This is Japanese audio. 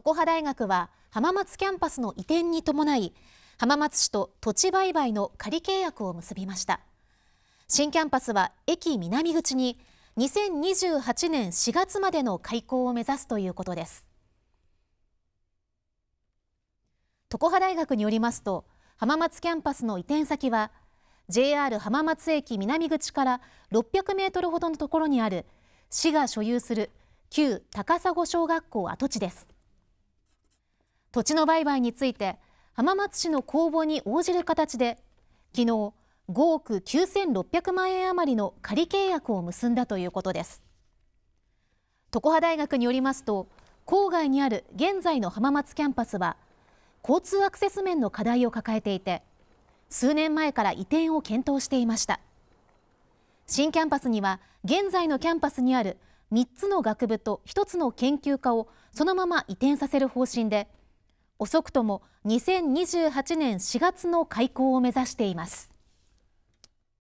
常葉大学は浜松キャンパスの移転に伴い浜松市と土地売買の仮契約を結びました新キャンパスは駅南口に2028年4月までの開校を目指すということです常葉大学によりますと浜松キャンパスの移転先は JR 浜松駅南口から600メートルほどのところにある市が所有する旧高砂小学校跡地です土地の売買について浜松市の公募に応じる形で昨日5億9600万円余りの仮契約を結んだということです常葉大学によりますと郊外にある現在の浜松キャンパスは交通アクセス面の課題を抱えていて数年前から移転を検討していました新キャンパスには現在のキャンパスにある3つの学部と1つの研究科をそのまま移転させる方針で遅くとも2028年4月の開港を目指しています